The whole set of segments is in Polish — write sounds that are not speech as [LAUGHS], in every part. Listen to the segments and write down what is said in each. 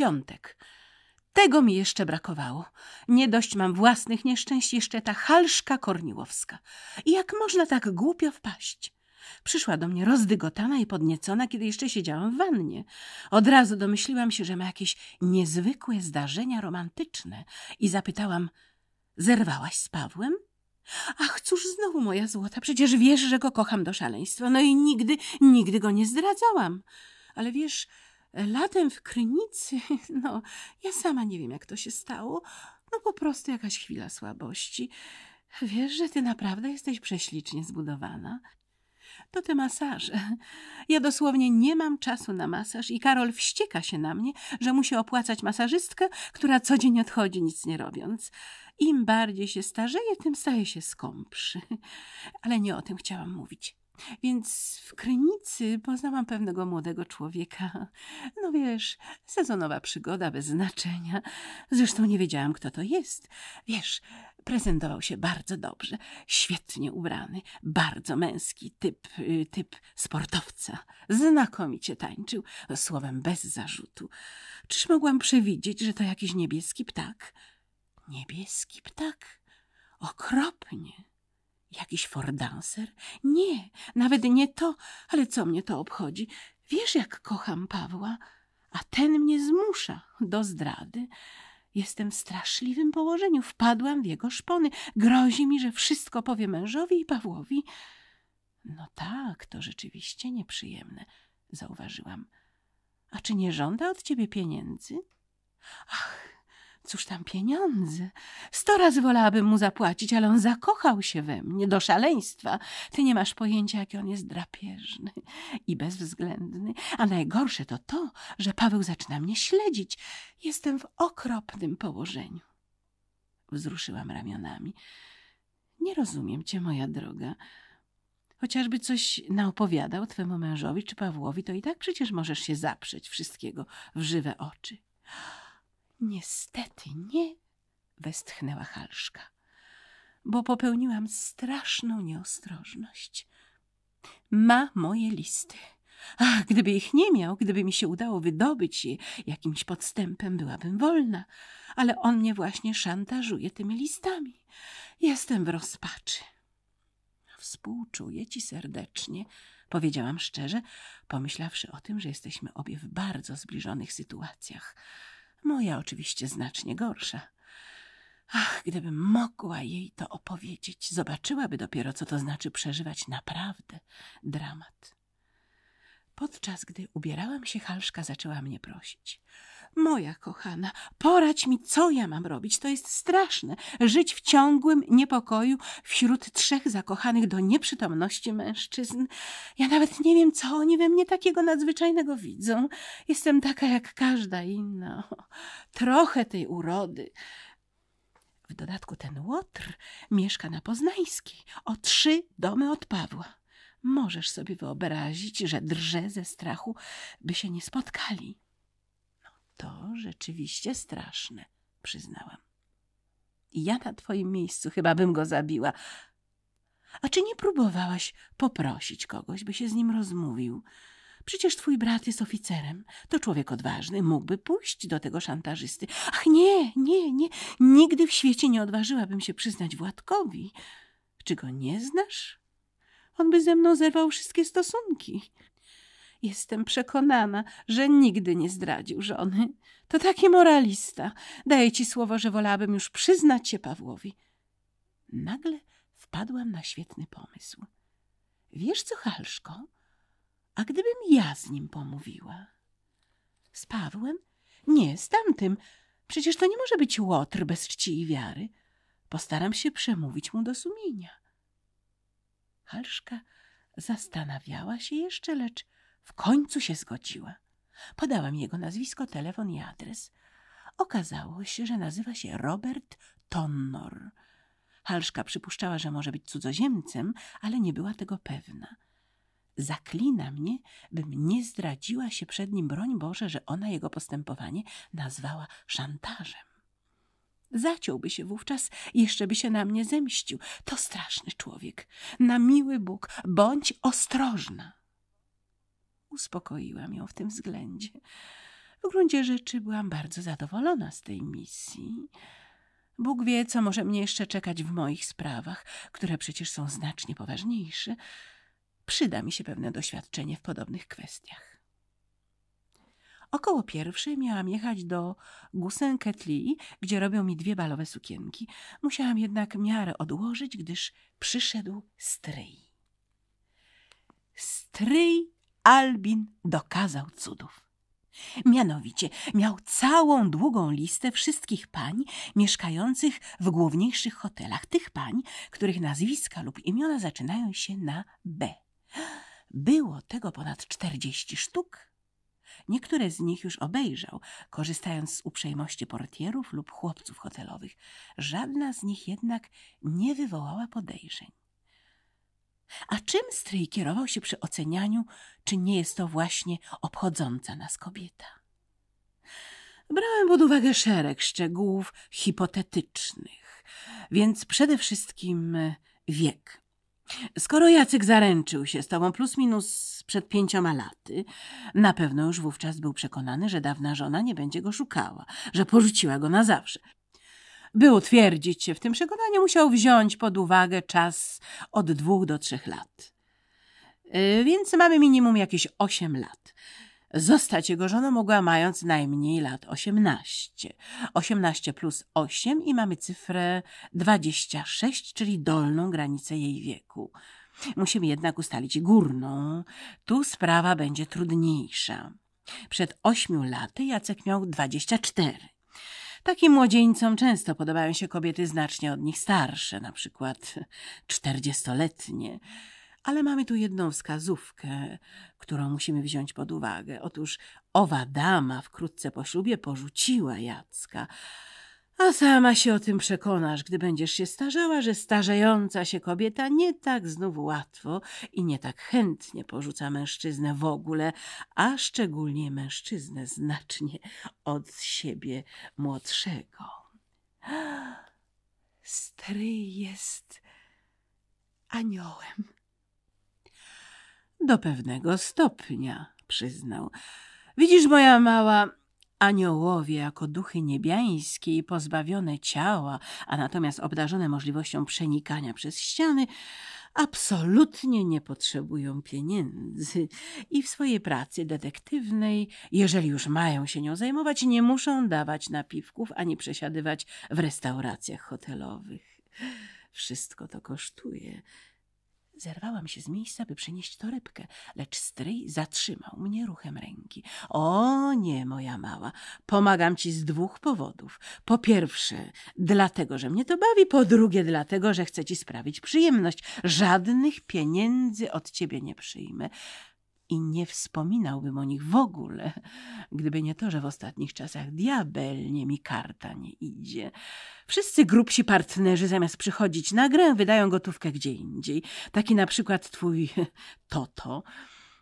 piątek. Tego mi jeszcze brakowało. Nie dość mam własnych nieszczęść, jeszcze ta halszka korniłowska. I jak można tak głupio wpaść? Przyszła do mnie rozdygotana i podniecona, kiedy jeszcze siedziałam w wannie. Od razu domyśliłam się, że ma jakieś niezwykłe zdarzenia romantyczne i zapytałam: Zerwałaś z Pawłem? Ach, cóż znowu, moja złota, przecież wiesz, że go kocham do szaleństwa. No i nigdy, nigdy go nie zdradzałam. Ale wiesz, latem w krynicy, [LAUGHS] no ja sama nie wiem jak to się stało, no po prostu jakaś chwila słabości. Wiesz, że ty naprawdę jesteś prześlicznie zbudowana? To te masaże. Ja dosłownie nie mam czasu na masaż i Karol wścieka się na mnie, że musi opłacać masażystkę, która co dzień odchodzi nic nie robiąc. Im bardziej się starzeje, tym staje się skąpszy. Ale nie o tym chciałam mówić. Więc w Krynicy poznałam pewnego młodego człowieka. No wiesz, sezonowa przygoda bez znaczenia. Zresztą nie wiedziałam, kto to jest. Wiesz, prezentował się bardzo dobrze, świetnie ubrany, bardzo męski typ, y, typ sportowca. Znakomicie tańczył, słowem bez zarzutu. Czyż mogłam przewidzieć, że to jakiś niebieski ptak? Niebieski ptak? Okropnie. Jakiś fordanser? Nie, nawet nie to, ale co mnie to obchodzi? Wiesz, jak kocham Pawła, a ten mnie zmusza do zdrady. Jestem w straszliwym położeniu, wpadłam w jego szpony. Grozi mi, że wszystko powie mężowi i Pawłowi. No tak, to rzeczywiście nieprzyjemne, zauważyłam. A czy nie żąda od ciebie pieniędzy? Ach, Cóż tam pieniądze? Sto razy wolałabym mu zapłacić, ale on zakochał się we mnie do szaleństwa. Ty nie masz pojęcia, jaki on jest drapieżny i bezwzględny. A najgorsze to to, że Paweł zaczyna mnie śledzić. Jestem w okropnym położeniu. Wzruszyłam ramionami. Nie rozumiem cię, moja droga. Chociażby coś naopowiadał twemu mężowi czy Pawłowi, to i tak przecież możesz się zaprzeć wszystkiego w żywe oczy. Niestety nie, westchnęła Halszka, bo popełniłam straszną nieostrożność. Ma moje listy. Ach, gdyby ich nie miał, gdyby mi się udało wydobyć je jakimś podstępem, byłabym wolna, ale on mnie właśnie szantażuje tymi listami. Jestem w rozpaczy. Współczuję ci serdecznie, powiedziałam szczerze, pomyślawszy o tym, że jesteśmy obie w bardzo zbliżonych sytuacjach. Moja oczywiście znacznie gorsza. Ach, gdybym mogła jej to opowiedzieć, zobaczyłaby dopiero, co to znaczy przeżywać naprawdę dramat. Podczas gdy ubierałam się, halszka zaczęła mnie prosić. Moja kochana, porać mi, co ja mam robić. To jest straszne. Żyć w ciągłym niepokoju wśród trzech zakochanych do nieprzytomności mężczyzn. Ja nawet nie wiem, co oni we mnie takiego nadzwyczajnego widzą. Jestem taka jak każda inna. trochę tej urody. W dodatku ten Łotr mieszka na Poznańskiej, o trzy domy od Pawła. Możesz sobie wyobrazić, że drże ze strachu, by się nie spotkali. No to rzeczywiście straszne, przyznałam. Ja na twoim miejscu chyba bym go zabiła. A czy nie próbowałaś poprosić kogoś, by się z nim rozmówił? Przecież twój brat jest oficerem. To człowiek odważny, mógłby pójść do tego szantażysty. Ach nie, nie, nie. Nigdy w świecie nie odważyłabym się przyznać Władkowi. Czy go nie znasz? on by ze mną zerwał wszystkie stosunki. Jestem przekonana, że nigdy nie zdradził żony. To taki moralista. Daję ci słowo, że wolałabym już przyznać się Pawłowi. Nagle wpadłam na świetny pomysł. Wiesz co, Halszko? A gdybym ja z nim pomówiła? Z Pawłem? Nie, z tamtym. Przecież to nie może być łotr bez czci i wiary. Postaram się przemówić mu do sumienia. Halszka zastanawiała się jeszcze, lecz w końcu się zgodziła. Podałam jego nazwisko, telefon i adres. Okazało się, że nazywa się Robert Tonnor. Halszka przypuszczała, że może być cudzoziemcem, ale nie była tego pewna. Zaklina mnie, bym nie zdradziła się przed nim, broń Boże, że ona jego postępowanie nazwała szantażem. Zaciąłby się wówczas, jeszcze by się na mnie zemścił. To straszny człowiek. Na miły Bóg, bądź ostrożna. Uspokoiłam ją w tym względzie. W gruncie rzeczy byłam bardzo zadowolona z tej misji. Bóg wie, co może mnie jeszcze czekać w moich sprawach, które przecież są znacznie poważniejsze. Przyda mi się pewne doświadczenie w podobnych kwestiach. Około pierwszej miałam jechać do Gusenketli, gdzie robią mi dwie balowe sukienki. Musiałam jednak miarę odłożyć, gdyż przyszedł stryj. Stryj Albin dokazał cudów. Mianowicie miał całą długą listę wszystkich pań mieszkających w główniejszych hotelach, tych pań, których nazwiska lub imiona zaczynają się na B. Było tego ponad czterdzieści sztuk, Niektóre z nich już obejrzał, korzystając z uprzejmości portierów lub chłopców hotelowych. Żadna z nich jednak nie wywołała podejrzeń. A czym stryj kierował się przy ocenianiu, czy nie jest to właśnie obchodząca nas kobieta? Brałem pod uwagę szereg szczegółów hipotetycznych, więc przede wszystkim wiek Skoro Jacek zaręczył się z tobą plus minus przed pięcioma laty, na pewno już wówczas był przekonany, że dawna żona nie będzie go szukała, że porzuciła go na zawsze. By utwierdzić się w tym przekonaniu, musiał wziąć pod uwagę czas od dwóch do trzech lat. Yy, więc mamy minimum jakieś osiem lat. Zostać jego żoną mogła mając najmniej lat 18. 18 plus 8 i mamy cyfrę 26, czyli dolną granicę jej wieku. Musimy jednak ustalić górną. Tu sprawa będzie trudniejsza. Przed 8 laty Jacek miał 24. Takim młodzieńcom często podobają się kobiety znacznie od nich starsze, na przykład czterdziestoletnie. letnie ale mamy tu jedną wskazówkę, którą musimy wziąć pod uwagę. Otóż owa dama wkrótce po ślubie porzuciła Jacka. A sama się o tym przekonasz, gdy będziesz się starzała, że starzejąca się kobieta nie tak znów łatwo i nie tak chętnie porzuca mężczyznę w ogóle, a szczególnie mężczyznę znacznie od siebie młodszego. [GASPS] Stryj jest aniołem. Do pewnego stopnia, przyznał. Widzisz, moja mała, aniołowie jako duchy niebiańskie i pozbawione ciała, a natomiast obdarzone możliwością przenikania przez ściany, absolutnie nie potrzebują pieniędzy i w swojej pracy detektywnej, jeżeli już mają się nią zajmować, nie muszą dawać napiwków ani przesiadywać w restauracjach hotelowych. Wszystko to kosztuje Zerwałam się z miejsca, by przynieść torebkę, lecz stryj zatrzymał mnie ruchem ręki. O nie, moja mała, pomagam ci z dwóch powodów. Po pierwsze, dlatego, że mnie to bawi, po drugie, dlatego, że chcę ci sprawić przyjemność. Żadnych pieniędzy od ciebie nie przyjmę i nie wspominałbym o nich w ogóle, [LAUGHS] gdyby nie to, że w ostatnich czasach diabelnie mi karta nie idzie. Wszyscy grubsi partnerzy zamiast przychodzić na grę wydają gotówkę gdzie indziej. Taki na przykład twój [LAUGHS] Toto.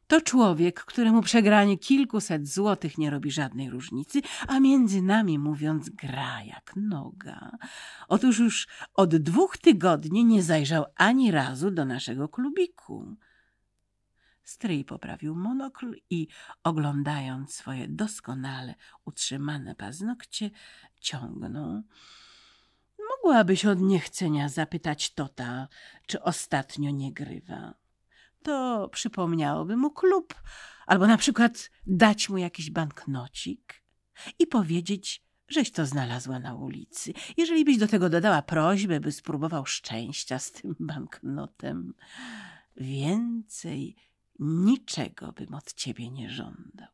To człowiek, któremu przegranie kilkuset złotych nie robi żadnej różnicy, a między nami mówiąc gra jak noga. Otóż już od dwóch tygodni nie zajrzał ani razu do naszego klubiku. Stryj poprawił monokl i, oglądając swoje doskonale utrzymane paznokcie, ciągnął. Mogłabyś od niechcenia zapytać Tota, czy ostatnio nie grywa. To przypomniałoby mu klub, albo na przykład dać mu jakiś banknocik i powiedzieć, żeś to znalazła na ulicy. Jeżeli byś do tego dodała prośbę, by spróbował szczęścia z tym banknotem, więcej niczego bym od ciebie nie żądał.